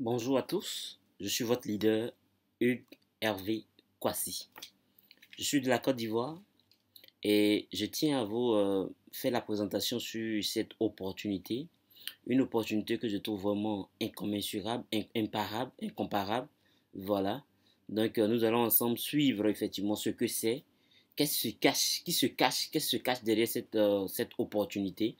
Bonjour à tous, je suis votre leader Hugues Hervé Kwasi. Je suis de la Côte d'Ivoire et je tiens à vous euh, faire la présentation sur cette opportunité, une opportunité que je trouve vraiment incommensurable, imparable, incomparable. Voilà. Donc euh, nous allons ensemble suivre effectivement ce que c'est, qu'est-ce qui se cache, qui se cache, qu'est-ce se cache derrière cette euh, opportunité.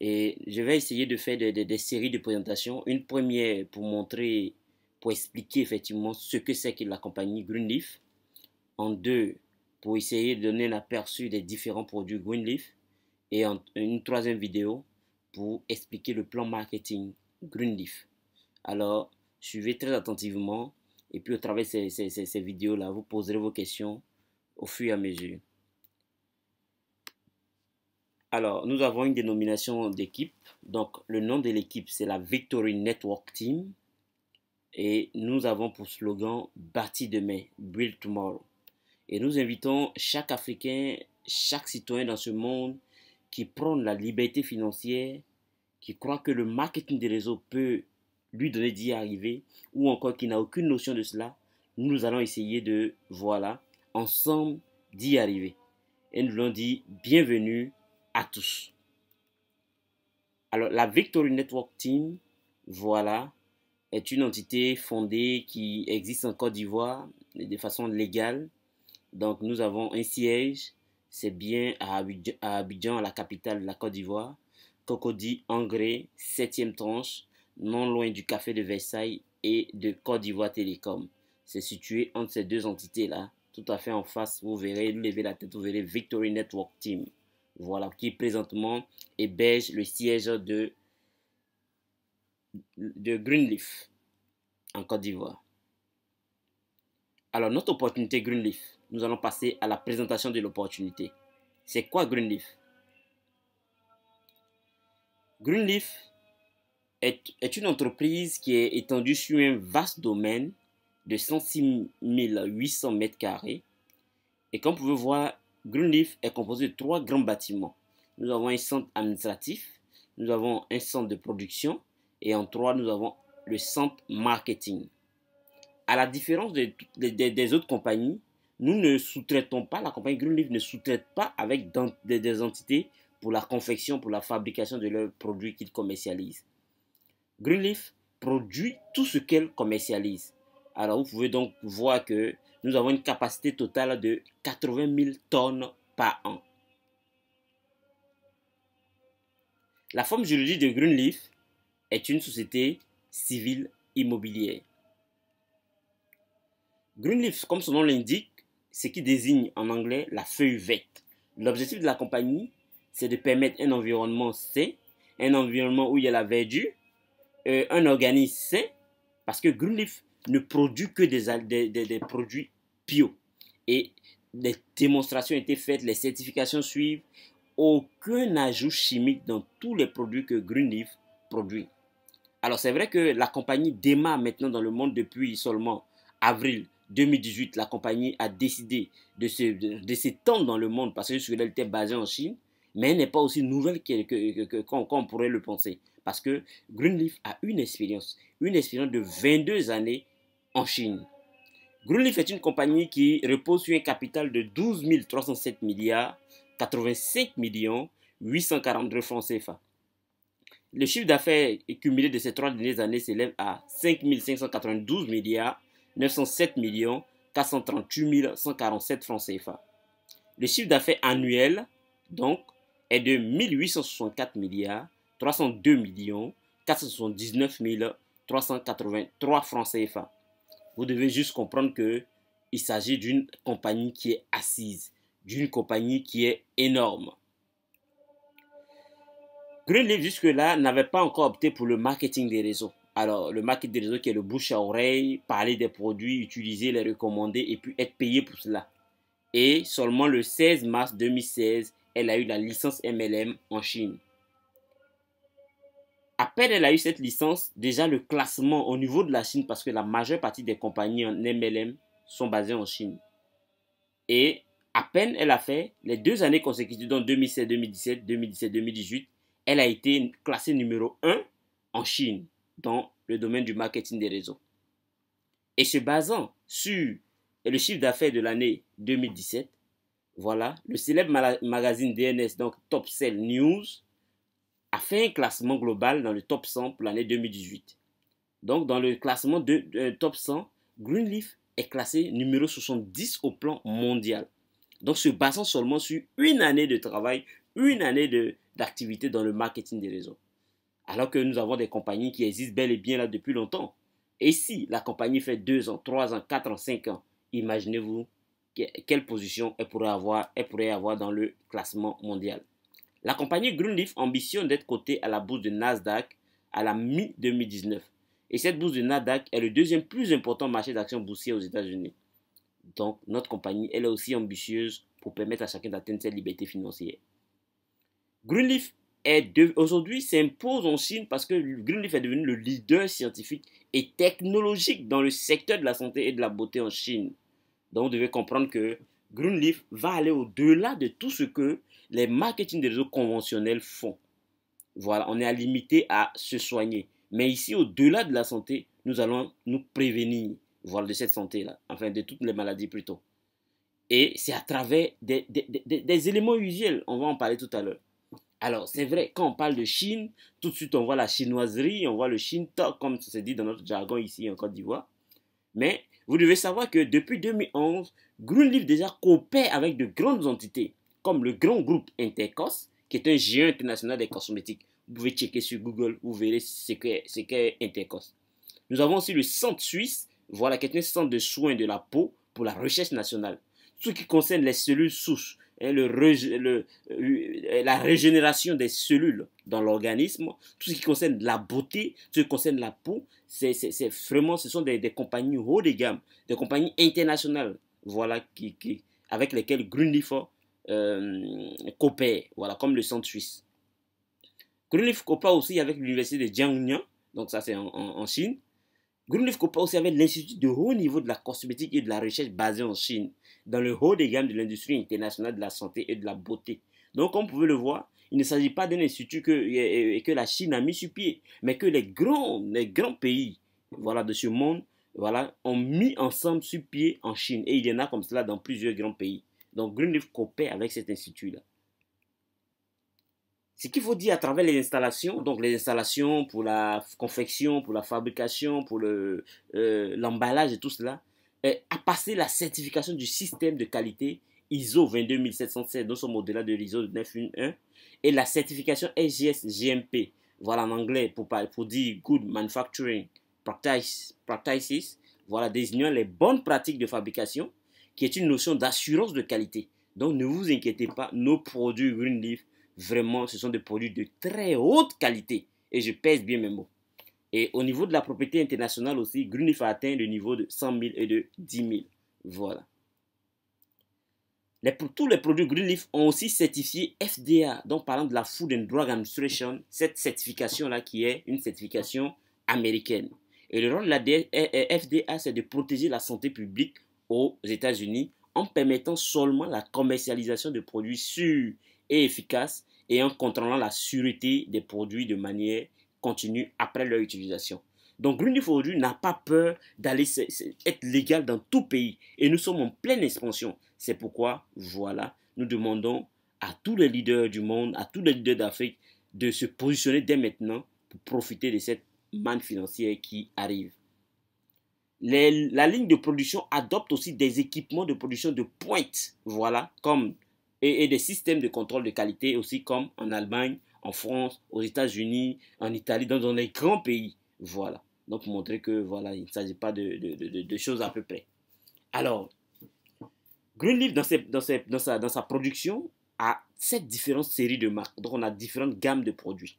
Et je vais essayer de faire des, séries de présentations. Une première pour montrer, pour expliquer effectivement ce que c'est que la compagnie Greenleaf. En deux, pour essayer de donner un aperçu des différents produits Greenleaf. Et une troisième vidéo pour expliquer le plan marketing Greenleaf. Alors, suivez très attentivement. Et puis, au travers de ces vidéos-là, vous poserez vos questions au fur et à mesure. Alors, nous avons une dénomination d'équipe. Donc, le nom de l'équipe, c'est la Victory Network Team. Et nous avons pour slogan Bâti demain, Build tomorrow. Et nous invitons chaque Africain, chaque citoyen dans ce monde qui prend la liberté financière, qui croit que le marketing des réseaux peut lui donner d'y arriver, ou encore qui n'a aucune notion de cela, nous allons essayer de, voilà, ensemble d'y arriver. Et nous l'ont dit, bienvenue tous. Alors, la Victory Network Team, voilà, est une entité fondée qui existe en Côte d'Ivoire de façon légale. Donc, nous avons un siège, c'est bien à Abidjan, la capitale de la Côte d'Ivoire. Cocody, Angré, 7e tranche, non loin du café de Versailles et de Côte d'Ivoire Télécom. C'est situé entre ces deux entités-là, tout à fait en face. Vous verrez, levez la tête, vous verrez Victory Network Team voilà, qui présentement héberge le siège de, de Greenleaf en Côte d'Ivoire. Alors, notre opportunité Greenleaf, nous allons passer à la présentation de l'opportunité. C'est quoi Greenleaf Greenleaf est, est, une entreprise qui est étendue sur un vaste domaine de 106 800 mètres carrés. Et comme vous pouvez voir, Greenleaf est composé de trois grands bâtiments. Nous avons un centre administratif, nous avons un centre de production et en trois, nous avons le centre marketing. À la différence des autres compagnies, nous ne sous-traitons pas, la compagnie Greenleaf ne sous-traite pas avec des, des entités pour la confection, pour la fabrication de leurs produits qu'ils commercialisent. Greenleaf produit tout ce qu'elle commercialise. Alors vous pouvez donc voir que nous avons une capacité totale de 80 000 tonnes par an. La forme juridique de Greenleaf est une société civile immobilière. Greenleaf, comme son nom l'indique, ce qui désigne en anglais la feuille verte. L'objectif de la compagnie, c'est de permettre un environnement sain, un environnement où il y a la verdure, euh, un organisme sain, parce que Greenleaf ne produit que des, des produits bio. Et les démonstrations étaient faites, les certifications suivent. Aucun ajout chimique dans tous les produits que Greenleaf produit. Alors c'est vrai que la compagnie démarre maintenant dans le monde depuis seulement avril 2018. La compagnie a décidé de s'étendre de, dans le monde parce que elle était basée en Chine, mais elle n'est pas aussi nouvelle qu'on que, pourrait le penser. Parce que Greenleaf a une expérience, une expérience de 22 années en Chine. Greenleaf est une compagnie qui repose sur un capital de 12 307 milliards 85 millions 842 francs CFA. Le chiffre d'affaires cumulé de ces trois dernières années s'élève à 5 592 milliards 907 millions 438 147 francs CFA. Le chiffre d'affaires annuel, donc, est de 1864 milliards 302 millions 479 383 francs CFA. Vous devez juste comprendre qu'il s'agit d'une compagnie qui est assise, d'une compagnie qui est énorme. Greenleaf jusque-là n'avait pas encore opté pour le marketing des réseaux. Alors, le marketing des réseaux qui est le bouche à oreille, parler des produits, utiliser, les recommander et puis être payé pour cela. Et seulement le 16 mars 2016, elle a eu la licence MLM en Chine à peine elle a eu cette licence, déjà le classement au niveau de la Chine, parce que la majeure partie des compagnies en MLM sont basées en Chine. Et à peine elle a fait les deux années consécutives, donc 2016-2017, 2017-2018, elle a été classée numéro 1 en Chine dans le domaine du marketing des réseaux. Et se basant sur le chiffre d'affaires de l'année 2017, voilà, le célèbre magazine DNS, donc Top Sell News, a fait un classement global dans le top 100 pour l'année 2018. Donc, dans le classement de, euh, top 100, Greenleaf est classé numéro 70 au plan mondial. Donc, se basant seulement sur une année de travail, une année d'activité dans le marketing des réseaux. Alors que nous avons des compagnies qui existent bel et bien là depuis longtemps. Et si la compagnie fait 2 ans, 3 ans, 4 ans, 5 ans, imaginez-vous quelle position elle pourrait avoir, elle pourrait avoir dans le classement mondial. La compagnie Greenleaf ambitionne d'être cotée à la bourse de Nasdaq à la mi-2019. Et cette bourse de Nasdaq est le deuxième plus important marché d'actions boursier aux États-Unis. Donc, notre compagnie, elle est aussi ambitieuse pour permettre à chacun d'atteindre cette liberté financière. Greenleaf aujourd'hui s'impose en Chine parce que Greenleaf est devenu le leader scientifique et technologique dans le secteur de la santé et de la beauté en Chine. Donc, vous devez comprendre que Greenleaf va aller au-delà de tout ce que les marketing des réseaux conventionnels font. Voilà, on est limité à se soigner. Mais ici, au-delà de la santé, nous allons nous prévenir, voilà, de cette santé-là, enfin de toutes les maladies plutôt. Et c'est à travers des, éléments usuels, on va en parler tout à l'heure. Alors, c'est vrai, quand on parle de Chine, tout de suite, on voit la chinoiserie, on voit le Shinto, comme se dit dans notre jargon ici en Côte d'Ivoire. Mais vous devez savoir que depuis 2011, Greenleaf déjà coopère avec de grandes entités comme le grand groupe Intercos, qui est un géant international des cosmétiques. Vous pouvez checker sur Google, vous verrez ce qu'est Intercos. Nous avons aussi le Centre Suisse, voilà, qui est un centre de soins de la peau pour la recherche nationale. Tout ce qui concerne les cellules souches, et hein, le, le, euh, la régénération des cellules dans l'organisme, tout ce qui concerne la beauté, tout ce qui concerne la peau, c'est vraiment, ce sont des, compagnies haut de gamme, des compagnies internationales, voilà, qui, avec lesquelles Grunifort euh, Copé, voilà, comme le centre suisse. Grunlif Copé aussi avec l'université de Jiangnan, donc ça c'est en, Chine. Grunlif Copé aussi avec l'institut de haut niveau de la cosmétique et de la recherche basé en Chine, dans le haut des gammes de l'industrie internationale de la santé et de la beauté. Donc comme vous pouvez le voir, il ne s'agit pas d'un institut que, que la Chine a mis sur pied, mais que les grands, les grands pays voilà, de ce monde voilà, ont mis ensemble sur pied en Chine. Et il y en a comme cela dans plusieurs grands pays. Donc Greenleaf coopère avec cet institut-là. Ce qu'il faut dire à travers les installations, donc les installations pour la confection, pour la fabrication, pour euh, l'emballage et tout cela, est à passer la certification du système de qualité ISO 22716 dans son modèle delà de l'ISO 911, et la certification SGS GMP, voilà en anglais pour, dire Good Manufacturing practices voilà désignant les bonnes pratiques de fabrication qui est une notion d'assurance de qualité. Donc ne vous inquiétez pas, nos produits Greenleaf, vraiment, ce sont des produits de très haute qualité. Et je pèse bien mes mots. Et au niveau de la propriété internationale aussi, Greenleaf a atteint le niveau de 100 000 et de 10 000. Voilà. tous les produits Greenleaf ont aussi certifié FDA, donc parlant de la Food and Drug Administration, cette certification-là qui est une certification américaine. Et le rôle de la FDA, c'est de protéger la santé publique aux États-Unis en permettant seulement la commercialisation de produits sûrs et efficaces et en contrôlant la sûreté des produits de manière continue après leur utilisation. Donc Green aujourd'hui n'a pas peur d'aller être légal dans tout pays et nous sommes en pleine expansion. C'est pourquoi, voilà, nous demandons à tous les leaders du monde, à tous les leaders d'Afrique de se positionner dès maintenant pour profiter de cette manne financière qui arrive la ligne de production adopte aussi des équipements de production de pointe, voilà, comme, et, des systèmes de contrôle de qualité aussi comme en Allemagne, en France, aux États-Unis, en Italie, dans, les grands pays, voilà. Donc montrer que voilà, il ne s'agit pas de, choses à peu près. Alors, Greenleaf dans, sa, production a sept différentes séries de marques. Donc on a différentes gammes de produits.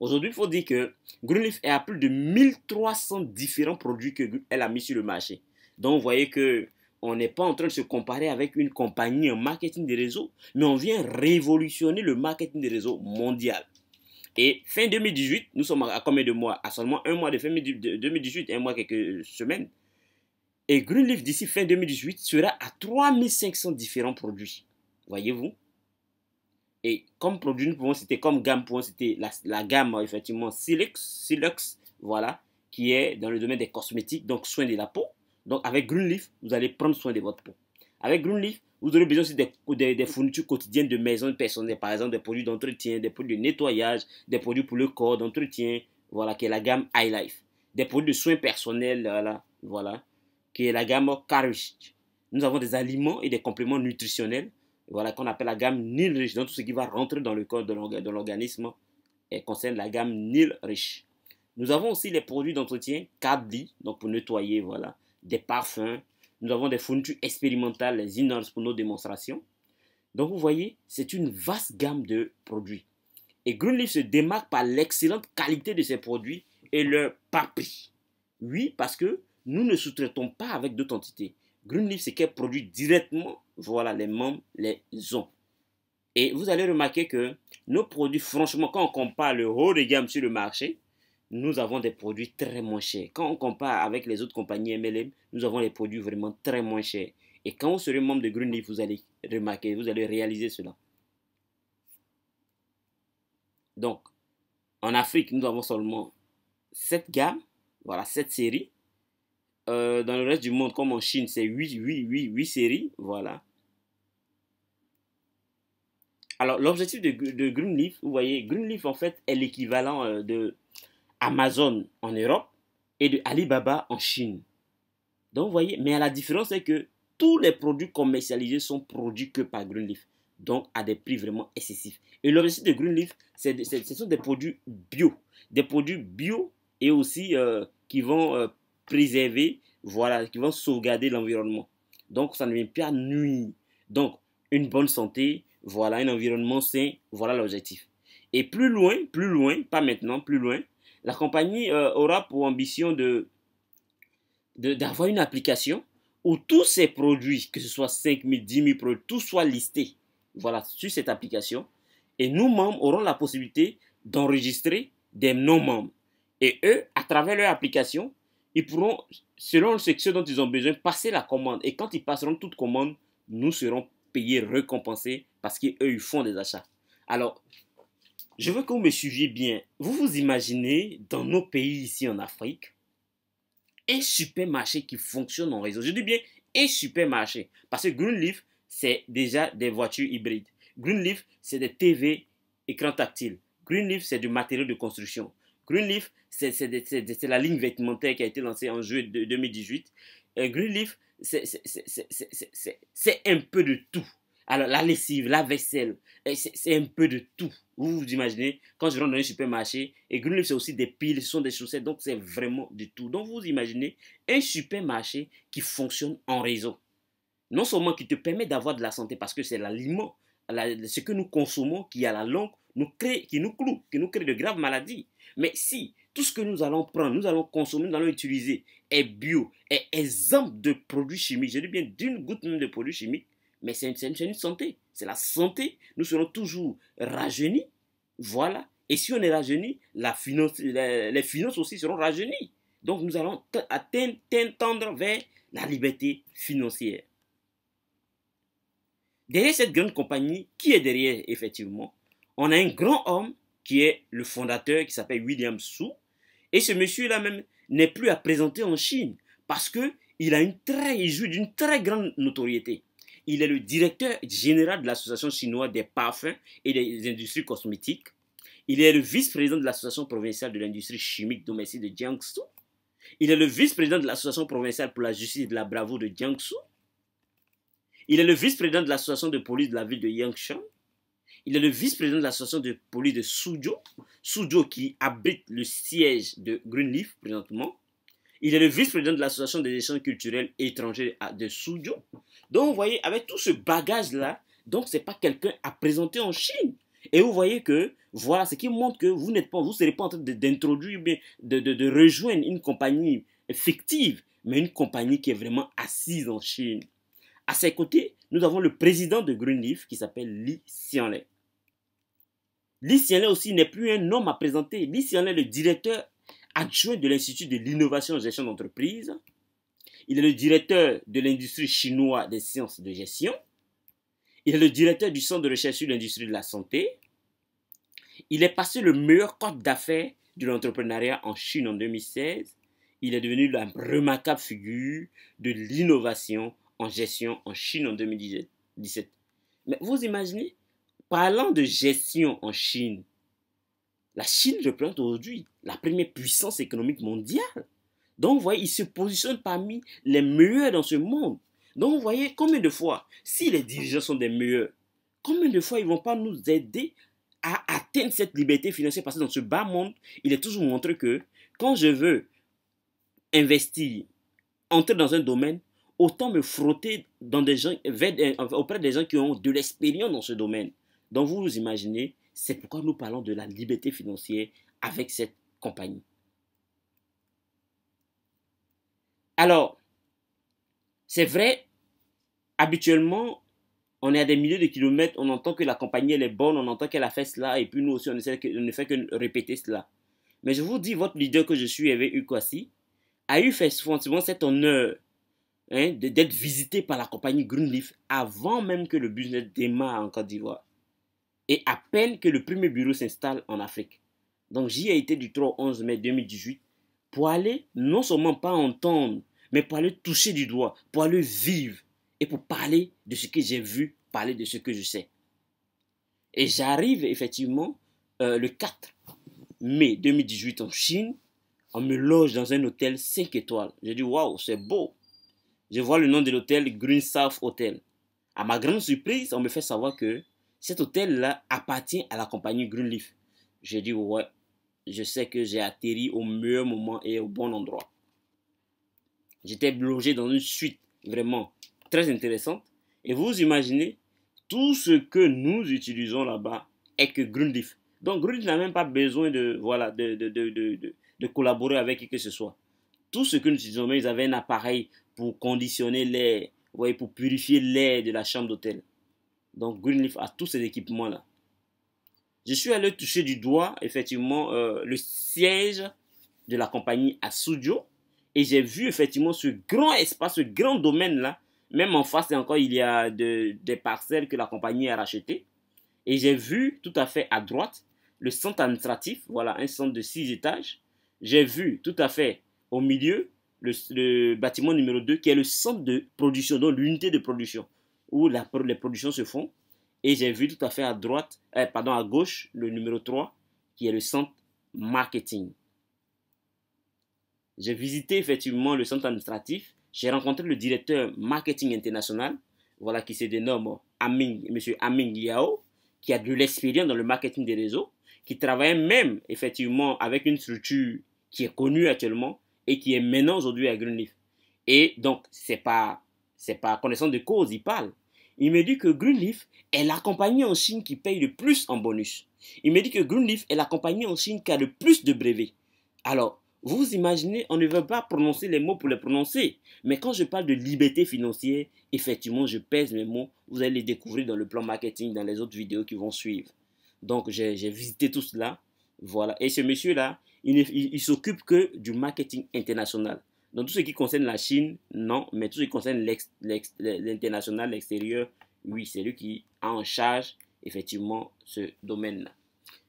Aujourd'hui, il faut dire que Greenleaf est à plus de 1300 différents produits qu'elle a mis sur le marché. Donc, vous voyez que on n'est pas en train de se comparer avec une compagnie en marketing des réseaux, mais on vient révolutionner le marketing des réseaux mondial. Et fin 2018, nous sommes à combien de mois À seulement un mois de fin 2018, un mois, quelques semaines. Et Greenleaf, d'ici fin 2018, sera à 3500 différents produits. Voyez-vous et comme produit, nous pouvons citer, comme gamme, pouvons la, gamme, effectivement, Silex, voilà, qui est dans le domaine des cosmétiques, donc soins de la peau. Donc avec Greenleaf, vous allez prendre soin de votre peau. Avec Greenleaf, vous aurez besoin aussi des, des, fournitures quotidiennes de maison personnelle, par exemple des produits d'entretien, des produits de nettoyage, des produits pour le corps d'entretien, voilà, qui est la gamme Highlife Des produits de soins personnels, voilà, voilà qui est la gamme Carriage. Nous avons des aliments et des compléments nutritionnels voilà, qu'on appelle la gamme nil riche. Donc tout ce qui va rentrer dans le corps de l'organisme concerne la gamme nil riche. Nous avons aussi les produits d'entretien Cardi, donc pour nettoyer, voilà, des parfums. Nous avons des fournitures expérimentales, les pour nos démonstrations. Donc vous voyez, c'est une vaste gamme de produits. Et Greenleaf se démarque par l'excellente qualité de ses produits et leur pas prix. Oui, parce que nous ne sous-traitons pas avec d'autres entités. Greenleaf, c'est qu'elle produit directement voilà, les membres les ont. Et vous allez remarquer que nos produits, franchement, quand on compare le haut de gamme sur le marché, nous avons des produits très moins chers. Quand on compare avec les autres compagnies MLM, nous avons des produits vraiment très moins chers. Et quand vous serez membre de Greenleaf, vous allez remarquer, vous allez réaliser cela. Donc, en Afrique, nous avons seulement cette gamme, voilà, cette série. Euh, dans le reste du monde, comme en Chine, c'est 8, 8, 8, 8 séries. Voilà. Alors, l'objectif de, de Greenleaf, vous voyez, Greenleaf, en fait, est l'équivalent euh, de Amazon en Europe et de Alibaba en Chine. Donc, vous voyez, mais la différence, c'est que tous les produits commercialisés sont produits que par Greenleaf, donc à des prix vraiment excessifs. Et l'objectif de Greenleaf, c'est ce sont des produits bio, des produits bio et aussi euh, qui vont préserver, voilà, qui vont sauvegarder l'environnement. Donc, ça ne vient pas nuire. Donc, une bonne santé, voilà, un environnement sain, voilà l'objectif. Et plus loin, plus loin, pas maintenant, plus loin, la compagnie euh, aura pour ambition de d'avoir une application où tous ces produits, que ce soit 5 000, 10 000 produits, tout soit listé, voilà, sur cette application. Et nous, membres, aurons la possibilité d'enregistrer des non-membres. Et eux, à travers leur application, ils pourront, selon le secteur dont ils ont besoin, passer la commande. Et quand ils passeront toute commande, nous serons payés, récompensés, parce qu'eux, ils font des achats. Alors, je veux que vous me suiviez bien. Vous vous imaginez, dans nos pays ici en Afrique, un supermarché qui fonctionne en réseau. Je dis bien un supermarché, parce que Greenleaf, c'est déjà des voitures hybrides. Greenleaf, c'est des TV écran tactile. Greenleaf, c'est du matériau de construction. Greenleaf, c'est la ligne vêtementaire qui a été lancée en juillet 2018. Euh, Greenleaf, c'est un peu de tout. Alors, la lessive, la vaisselle, euh, c'est un peu de tout. Vous vous imaginez, quand je rentre dans un supermarché, et Greenleaf, c'est aussi des piles, ce sont des chaussettes, donc c'est vraiment de tout. Donc, vous imaginez un supermarché qui fonctionne en réseau. Non seulement qui te permet d'avoir de la santé, parce que c'est l'aliment, ce que nous consommons qui, à la longue, nous crée, qui nous cloue, qui nous crée de graves maladies. Mais si tout ce que nous allons prendre, nous allons consommer, nous allons utiliser est bio, est exemple de produits chimiques, je dis bien d'une goutte de produits chimiques, mais c'est une, une, santé, c'est la santé. Nous serons toujours rajeunis, voilà. Et si on est rajeuni, la finance, les, finances aussi seront rajeunies. Donc nous allons atteindre, tendre vers la liberté financière. Derrière cette grande compagnie, qui est derrière effectivement, on a un grand homme qui est le fondateur, qui s'appelle William Su. Et ce monsieur-là même n'est plus à présenter en Chine parce qu'il a une très, joue d'une très grande notoriété. Il est le directeur général de l'Association chinoise des parfums et des industries cosmétiques. Il est le vice-président de l'Association provinciale de l'industrie chimique domestique de Jiangsu. Il est le vice-président de l'Association provinciale pour la justice et de la bravoure de Jiangsu. Il est le vice-président de l'Association de police de la ville de Yangshan. Il est le vice-président de l'association de police de Sujo, Sujo qui abrite le siège de Greenleaf présentement. Il est le vice-président de l'association des échanges culturels étrangers de Sujo. Donc, vous voyez, avec tout ce bagage-là, donc c'est pas quelqu'un à présenter en Chine. Et vous voyez que, voilà, ce qui montre que vous n'êtes pas, vous serez pas en train d'introduire, de, de, rejoindre une compagnie fictive, mais une compagnie qui est vraiment assise en Chine. À ses côtés, nous avons le président de Greenleaf qui s'appelle Li Xianlei est aussi n'est plus un homme à présenter. Lysianais est le directeur adjoint de l'Institut de l'innovation en gestion d'entreprise. Il est le directeur de l'industrie chinoise des sciences de gestion. Il est le directeur du Centre de recherche sur l'industrie de la santé. Il est passé le meilleur code d'affaires de l'entrepreneuriat en Chine en 2016. Il est devenu la remarquable figure de l'innovation en gestion en Chine en 2017. Mais vous imaginez Parlant de gestion en Chine, la Chine représente aujourd'hui la première puissance économique mondiale. Donc, vous voyez, il se positionne parmi les meilleurs dans ce monde. Donc, vous voyez, combien de fois, si les dirigeants sont des meilleurs, combien de fois ils ne vont pas nous aider à atteindre cette liberté financière Parce que dans ce bas monde, il est toujours montré que quand je veux investir, entrer dans un domaine, autant me frotter auprès des gens qui ont de l'expérience dans ce domaine. Donc vous vous imaginez, c'est pourquoi nous parlons de la liberté financière avec cette compagnie. Alors, c'est vrai, habituellement, on est à des milliers de kilomètres, on entend que la compagnie elle est bonne, on entend qu'elle a fait cela, et puis nous aussi on, ne fait que répéter cela. Mais je vous dis, votre leader que je suis, quoi si, a eu fait cet honneur hein, d'être visité par la compagnie Greenleaf avant même que le business démarre en Côte d'Ivoire et à peine que le premier bureau s'installe en Afrique. Donc j'y ai été du 3 au 11 mai 2018 pour aller non seulement pas entendre, mais pour aller toucher du doigt, pour aller vivre et pour parler de ce que j'ai vu, parler de ce que je sais. Et j'arrive effectivement euh, le 4 mai 2018 en Chine. On me loge dans un hôtel 5 étoiles. Je dis waouh, c'est beau. Je vois le nom de l'hôtel Green South Hotel. À ma grande surprise, on me fait savoir que cet hôtel-là appartient à la compagnie Greenleaf. J'ai dit, ouais, je sais que j'ai atterri au meilleur moment et au bon endroit. J'étais logé dans une suite vraiment très intéressante. Et vous imaginez, tout ce que nous utilisons là-bas est que Greenleaf. Donc Greenleaf n'a même pas besoin de, voilà, de, de, collaborer avec qui que ce soit. Tout ce que nous utilisons, ils avaient un appareil pour conditionner l'air, pour purifier l'air de la chambre d'hôtel. Donc Greenleaf a tous ces équipements-là. Je suis allé toucher du doigt, effectivement, euh, le siège de la compagnie à Sujo. Et j'ai vu, effectivement, ce grand espace, ce grand domaine-là. Même en face, encore, il y a des parcelles que la compagnie a rachetées. Et j'ai vu, tout à fait à droite, le centre administratif. Voilà, un centre de six étages. J'ai vu, tout à fait au milieu, le, bâtiment numéro 2, qui est le centre de production, donc l'unité de production où les productions se font. Et j'ai vu tout à fait à droite, euh, pardon, à gauche, le numéro 3, qui est le centre marketing. J'ai visité effectivement le centre administratif. J'ai rencontré le directeur marketing international, voilà qui se dénomme Aming, M. Aming Yao, qui a de l'expérience dans le marketing des réseaux, qui travaille même effectivement avec une structure qui est connue actuellement et qui est maintenant aujourd'hui à Greenleaf. Et donc, c'est pas c'est pas connaissance de cause, il parle il me dit que Greenleaf est la compagnie en Chine qui paye le plus en bonus. Il me dit que Greenleaf est la compagnie en Chine qui a le plus de brevets. Alors, vous imaginez, on ne veut pas prononcer les mots pour les prononcer. Mais quand je parle de liberté financière, effectivement, je pèse mes mots. Vous allez les découvrir dans le plan marketing, dans les autres vidéos qui vont suivre. Donc, j'ai visité tout cela. Voilà. Et ce monsieur-là, il, il s'occupe que du marketing international. Dans tout ce qui concerne la Chine, non, mais tout ce qui concerne l'international, l'extérieur, oui, c'est lui qui a en charge effectivement ce domaine-là.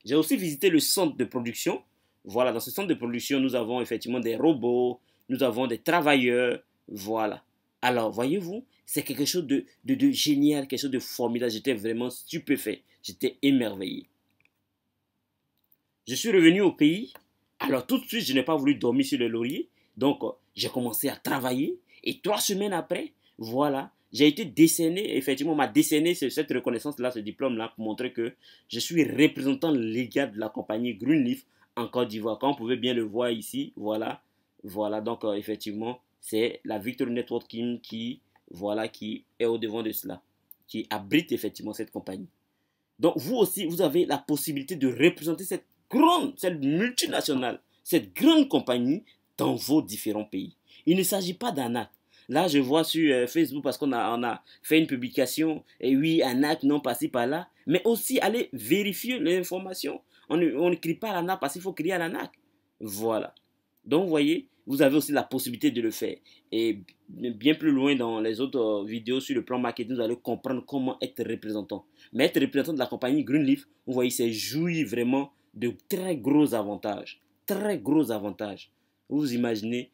J'ai aussi visité le centre de production. Voilà, dans ce centre de production, nous avons effectivement des robots, nous avons des travailleurs. Voilà. Alors, voyez-vous, c'est quelque chose de, génial, quelque chose de formidable. J'étais vraiment stupéfait. J'étais émerveillé. Je suis revenu au pays. Alors, tout de suite, je n'ai pas voulu dormir sur le laurier. Donc, j'ai commencé à travailler et trois semaines après, voilà, j'ai été décerné, effectivement, on m'a décerné cette reconnaissance-là, ce diplôme-là, pour montrer que je suis représentant légal de la compagnie Greenleaf en Côte d'Ivoire. Comme vous pouvez bien le voir ici, voilà, voilà, donc euh, effectivement, c'est la Victory Networking qui, voilà, qui est au devant de cela, qui abrite effectivement cette compagnie. Donc vous aussi, vous avez la possibilité de représenter cette grande, cette multinationale, cette grande compagnie dans vos différents pays. Il ne s'agit pas d'un acte. Là, je vois sur euh, Facebook, parce qu'on a, fait une publication, et oui, un acte non passé par là, mais aussi aller vérifier l'information. On, on ne crie pas à l'ANAC parce qu'il faut crier à l'ANAC. Voilà. Donc, vous voyez, vous avez aussi la possibilité de le faire. Et bien plus loin dans les autres euh, vidéos sur le plan marketing, vous allez comprendre comment être représentant. Mais être représentant de la compagnie Greenleaf, vous voyez, c'est jouit vraiment de très gros avantages. Très gros avantages. Vous imaginez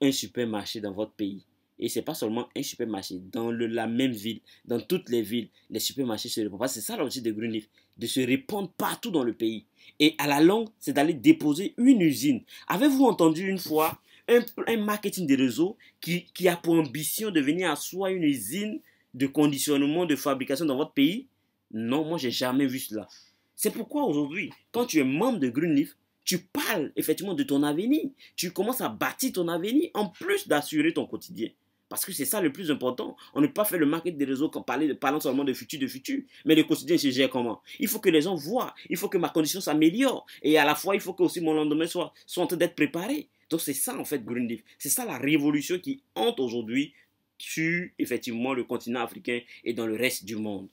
un supermarché dans votre pays. Et ce n'est pas seulement un supermarché, dans le, la même ville, dans toutes les villes, les supermarchés se répandent. C'est ça l'objectif de Greenleaf, de se répandre partout dans le pays. Et à la longue, c'est d'aller déposer une usine. Avez-vous entendu une fois un, marketing des réseaux qui, a pour ambition de venir à soi une usine de conditionnement, de fabrication dans votre pays Non, moi, j'ai jamais vu cela. C'est pourquoi aujourd'hui, quand tu es membre de Greenleaf, tu parles effectivement de ton avenir. Tu commences à bâtir ton avenir en plus d'assurer ton quotidien. Parce que c'est ça le plus important. On ne peut pas fait le marketing des réseaux en parlant seulement de futur, de futur. Mais le quotidien se gère comment Il faut que les gens voient. Il faut que ma condition s'améliore. Et à la fois, il faut que aussi mon lendemain soit, soit en train d'être préparé. Donc c'est ça en fait Green C'est ça la révolution qui hante aujourd'hui sur effectivement le continent africain et dans le reste du monde.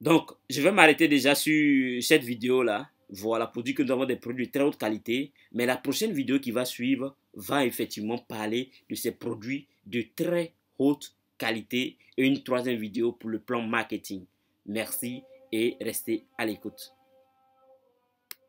Donc je vais m'arrêter déjà sur cette vidéo là. Voilà, pour dire que nous avons des produits de très haute qualité. Mais la prochaine vidéo qui va suivre va effectivement parler de ces produits de très haute qualité et une troisième vidéo pour le plan marketing. Merci et restez à l'écoute.